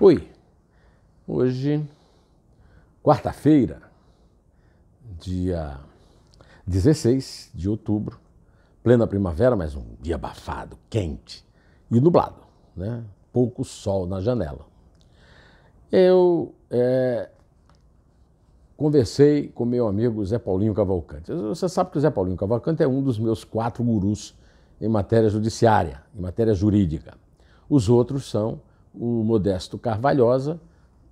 Oi, hoje, quarta-feira, dia 16 de outubro, plena primavera, mas um dia abafado, quente e nublado, né? Pouco sol na janela. Eu é, conversei com meu amigo Zé Paulinho Cavalcante. Você sabe que o Zé Paulinho Cavalcante é um dos meus quatro gurus em matéria judiciária, em matéria jurídica. Os outros são o Modesto Carvalhosa,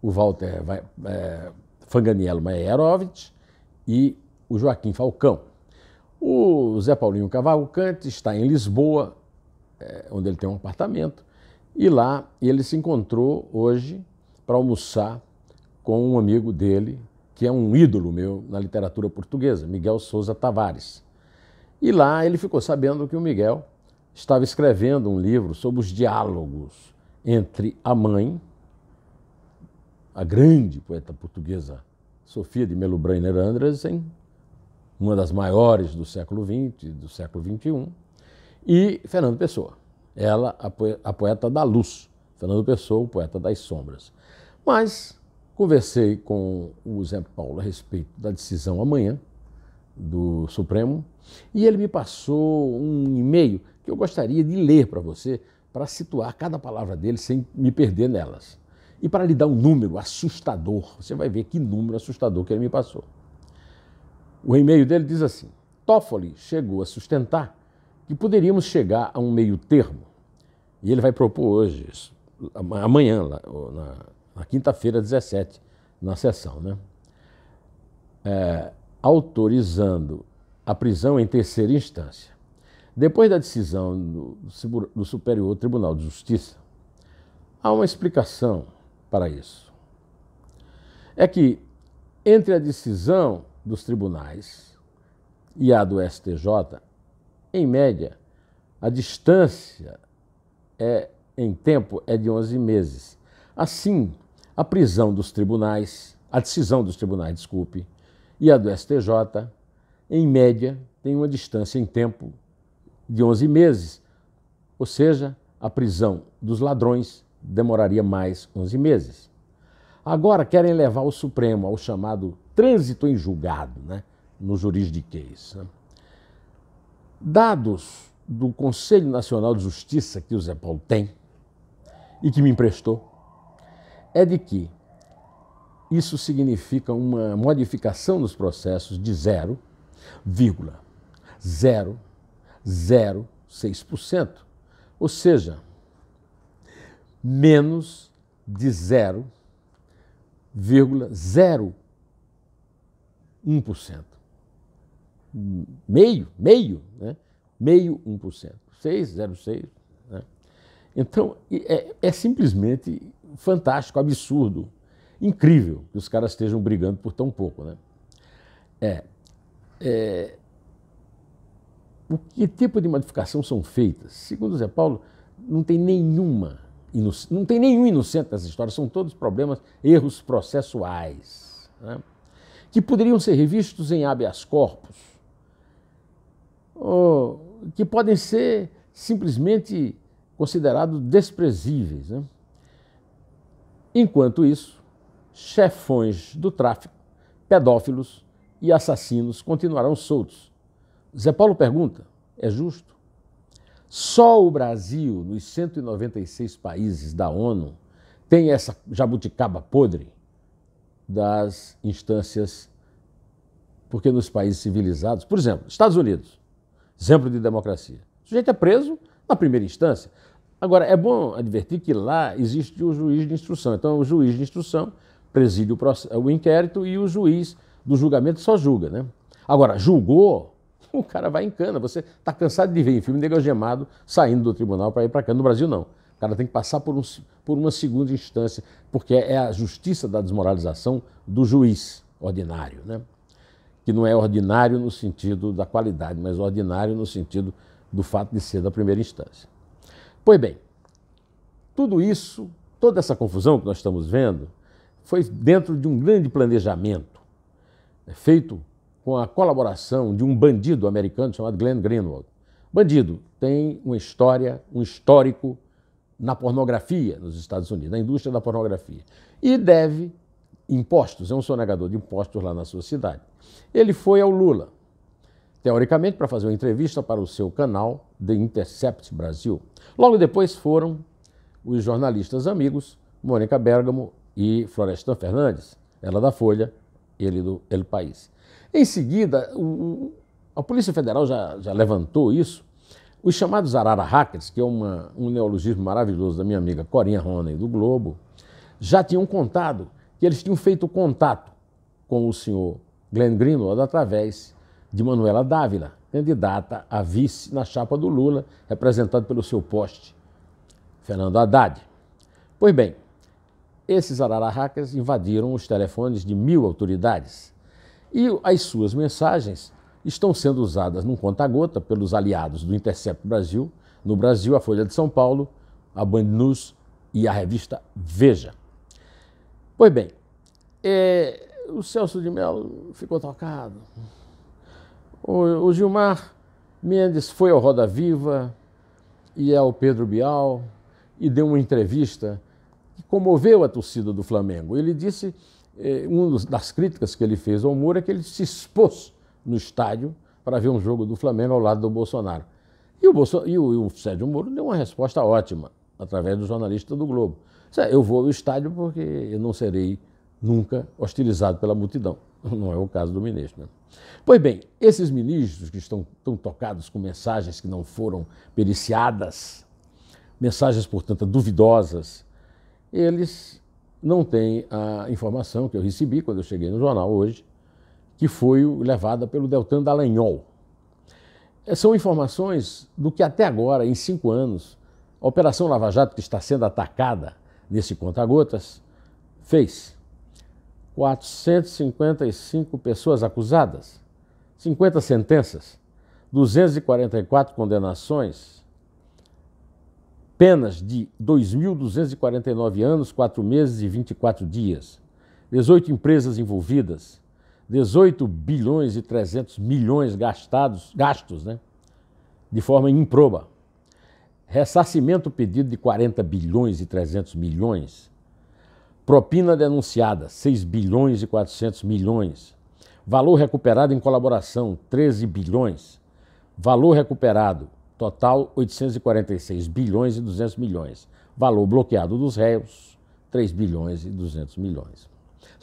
o Walter é, Fanganiello Maierovic e o Joaquim Falcão. O Zé Paulinho Cavalcante está em Lisboa, é, onde ele tem um apartamento, e lá ele se encontrou hoje para almoçar com um amigo dele, que é um ídolo meu na literatura portuguesa, Miguel Souza Tavares. E lá ele ficou sabendo que o Miguel estava escrevendo um livro sobre os diálogos entre a mãe, a grande poeta portuguesa Sofia de Melo Brainer Andresen, uma das maiores do século XX e do século XXI, e Fernando Pessoa, ela, a poeta da luz, Fernando Pessoa, o poeta das sombras. Mas conversei com o Zé Paulo a respeito da decisão amanhã do Supremo e ele me passou um e-mail que eu gostaria de ler para você, para situar cada palavra dele sem me perder nelas. E para lhe dar um número assustador, você vai ver que número assustador que ele me passou. O e-mail dele diz assim: Toffoli chegou a sustentar que poderíamos chegar a um meio termo. E ele vai propor hoje, amanhã, na, quinta-feira, 17, na sessão, né? É, autorizando a prisão em terceira instância depois da decisão do, do Superior Tribunal de Justiça, há uma explicação para isso. É que entre a decisão dos tribunais e a do STJ, em média, a distância é em tempo é de 11 meses. Assim, a prisão dos tribunais, a decisão dos tribunais, desculpe, e a do STJ, em média, tem uma distância em tempo de 11 meses, ou seja, a prisão dos ladrões demoraria mais 11 meses. Agora querem levar o Supremo ao chamado trânsito em julgado, né, no juridiquês. Né? Dados do Conselho Nacional de Justiça que o Zé Paulo tem e que me emprestou é de que isso significa uma modificação nos processos de 0,0 0,6%, ou seja, menos de 0,01%. Meio, meio, né? Meio 1%. 6,06%. Né? Então, é, é simplesmente fantástico, absurdo, incrível que os caras estejam brigando por tão pouco, né? É, é, o que tipo de modificação são feitas? Segundo Zé Paulo, não tem nenhuma, não tem nenhum inocente nessa história, são todos problemas, erros processuais, né? que poderiam ser revistos em habeas corpus, que podem ser simplesmente considerados desprezíveis. Né? Enquanto isso, chefões do tráfico, pedófilos e assassinos continuarão soltos Zé Paulo pergunta: é justo? Só o Brasil, nos 196 países da ONU, tem essa jabuticaba podre das instâncias, porque nos países civilizados, por exemplo, Estados Unidos, exemplo de democracia, o sujeito é preso na primeira instância. Agora, é bom advertir que lá existe o juiz de instrução. Então, o juiz de instrução preside o, o inquérito e o juiz do julgamento só julga. Né? Agora, julgou, o cara vai em cana. Você está cansado de ver em filme negro algemado saindo do tribunal para ir para cana. No Brasil, não. O cara tem que passar por, um, por uma segunda instância, porque é a justiça da desmoralização do juiz ordinário, né? que não é ordinário no sentido da qualidade, mas ordinário no sentido do fato de ser da primeira instância. Pois bem, tudo isso, toda essa confusão que nós estamos vendo, foi dentro de um grande planejamento né, feito com a colaboração de um bandido americano chamado Glenn Greenwald. Bandido tem uma história, um histórico na pornografia nos Estados Unidos, na indústria da pornografia. E deve impostos, é um sonegador de impostos lá na sua cidade. Ele foi ao Lula, teoricamente, para fazer uma entrevista para o seu canal, The Intercept Brasil. Logo depois foram os jornalistas amigos, Mônica Bergamo e Florestan Fernandes, ela da Folha, ele do El País. Em seguida, o, a Polícia Federal já, já levantou isso. Os chamados Arara Hackers, que é uma, um neologismo maravilhoso da minha amiga Corinha Rony do Globo, já tinham contado que eles tinham feito contato com o senhor Glenn Greenwald através de Manuela Dávila, candidata a vice na chapa do Lula, representado pelo seu poste, Fernando Haddad. Pois bem, esses Arara Hackers invadiram os telefones de mil autoridades e as suas mensagens estão sendo usadas num conta-gota pelos aliados do Intercept Brasil, no Brasil, a Folha de São Paulo, a Band News e a revista Veja. Pois bem, é, o Celso de Mello ficou tocado. O, o Gilmar Mendes foi ao Roda Viva e ao Pedro Bial e deu uma entrevista que comoveu a torcida do Flamengo. Ele disse é, uma das críticas que ele fez ao Moro é que ele se expôs no estádio para ver um jogo do Flamengo ao lado do Bolsonaro. E o, e o, e o Sérgio Moro deu uma resposta ótima, através do jornalista do Globo. É, eu vou ao estádio porque eu não serei nunca hostilizado pela multidão. Não é o caso do ministro. Né? Pois bem, esses ministros que estão tão tocados com mensagens que não foram periciadas, mensagens, portanto, duvidosas, eles não tem a informação que eu recebi quando eu cheguei no jornal hoje, que foi levada pelo Deltan Dallagnol. É, são informações do que até agora, em cinco anos, a Operação Lava Jato, que está sendo atacada nesse conta-gotas, fez. 455 pessoas acusadas, 50 sentenças, 244 condenações, penas de 2.249 anos, 4 meses e 24 dias, 18 empresas envolvidas, 18 bilhões e 300 milhões gastados, gastos né, de forma improba, ressarcimento pedido de 40 bilhões e 300 milhões, propina denunciada 6 bilhões e 400 milhões, valor recuperado em colaboração 13 bilhões, valor recuperado Total 846 bilhões e 200 milhões. Valor bloqueado dos réus 3 bilhões e 200 milhões.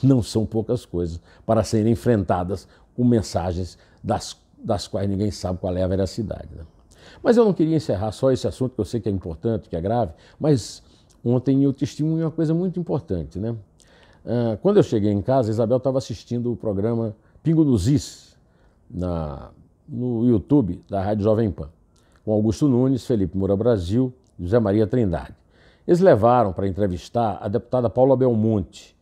Não são poucas coisas para serem enfrentadas com mensagens das, das quais ninguém sabe qual é a veracidade. Né? Mas eu não queria encerrar só esse assunto, que eu sei que é importante, que é grave, mas ontem eu testemunhei uma coisa muito importante. Né? Uh, quando eu cheguei em casa, Isabel estava assistindo o programa Pingo dos Is, na, no YouTube da Rádio Jovem Pan com Augusto Nunes, Felipe Moura Brasil e José Maria Trindade. Eles levaram para entrevistar a deputada Paula Belmonte,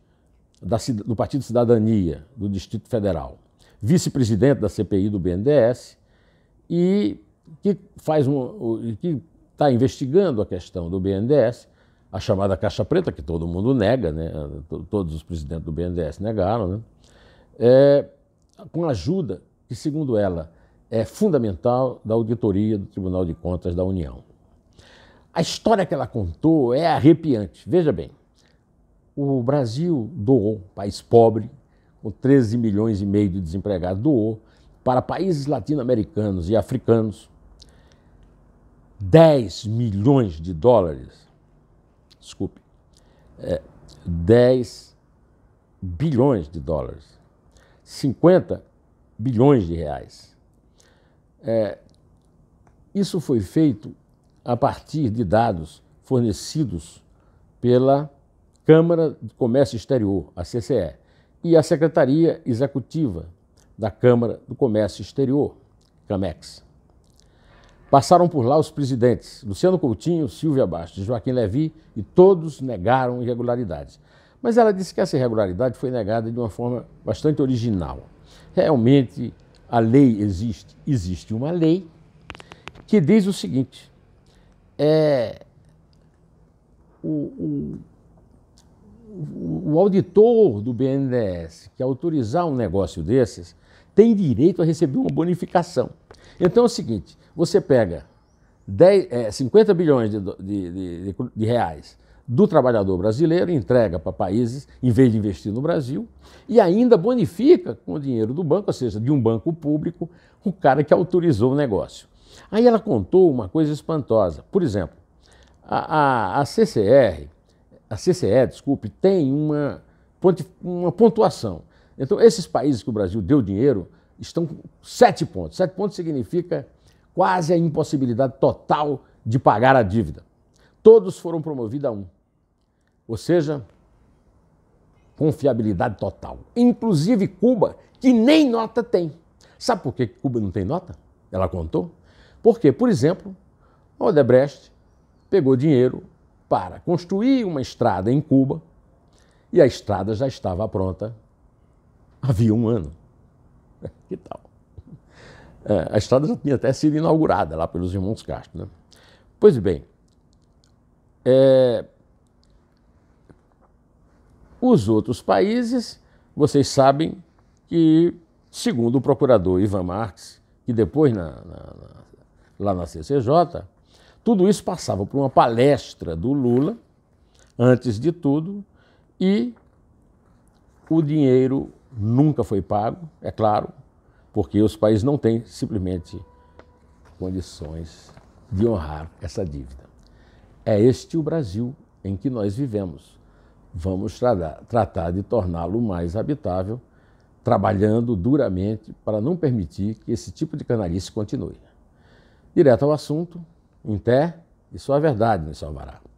da, do Partido Cidadania, do Distrito Federal, vice-presidente da CPI do BNDES, e que faz um, que está investigando a questão do BNDES, a chamada Caixa Preta, que todo mundo nega, né? todos os presidentes do BNDES negaram, né? É, com ajuda que, segundo ela, é, fundamental da auditoria do Tribunal de Contas da União. A história que ela contou é arrepiante. Veja bem, o Brasil doou, país pobre, com 13 milhões e meio de desempregados, doou para países latino-americanos e africanos 10 milhões de dólares, desculpe, é, 10 bilhões de dólares, 50 bilhões de reais. É, isso foi feito a partir de dados fornecidos pela Câmara de Comércio Exterior, a CCE, e a Secretaria Executiva da Câmara do Comércio Exterior, CAMEX. Passaram por lá os presidentes Luciano Coutinho, Silvia Bastos, Joaquim Levi e todos negaram irregularidades. Mas ela disse que essa irregularidade foi negada de uma forma bastante original. Realmente a lei existe, existe uma lei que diz o seguinte: é, o, o, o auditor do BNDES que autorizar um negócio desses tem direito a receber uma bonificação. Então é o seguinte: você pega 10, é, 50 bilhões de, de, de, de reais do trabalhador brasileiro, entrega para países em vez de investir no Brasil e ainda bonifica com o dinheiro do banco, ou seja, de um banco público, o cara que autorizou o negócio. Aí ela contou uma coisa espantosa. Por exemplo, a, a, a CCR, a CCE, desculpe, tem uma, uma pontuação. Então, esses países que o Brasil deu dinheiro estão com sete pontos. Sete pontos significa quase a impossibilidade total de pagar a dívida. Todos foram promovidos a um. Ou seja, confiabilidade total. Inclusive Cuba, que nem nota tem. Sabe por que Cuba não tem nota? Ela contou. Porque, por exemplo, a Odebrecht pegou dinheiro para construir uma estrada em Cuba e a estrada já estava pronta havia um ano. Que tal? É, a estrada já tinha até sido inaugurada lá pelos irmãos Castro. Né? Pois bem, é, os outros países, vocês sabem que, segundo o procurador Ivan Marx, que depois na, na, na, lá na CCJ, tudo isso passava por uma palestra do Lula, antes de tudo, e o dinheiro nunca foi pago, é claro, porque os países não têm simplesmente condições de honrar essa dívida. É este o Brasil em que nós vivemos vamos tratar, tratar de torná-lo mais habitável, trabalhando duramente para não permitir que esse tipo de canalice continue. Direto ao assunto, em pé, e só a verdade nos salvará.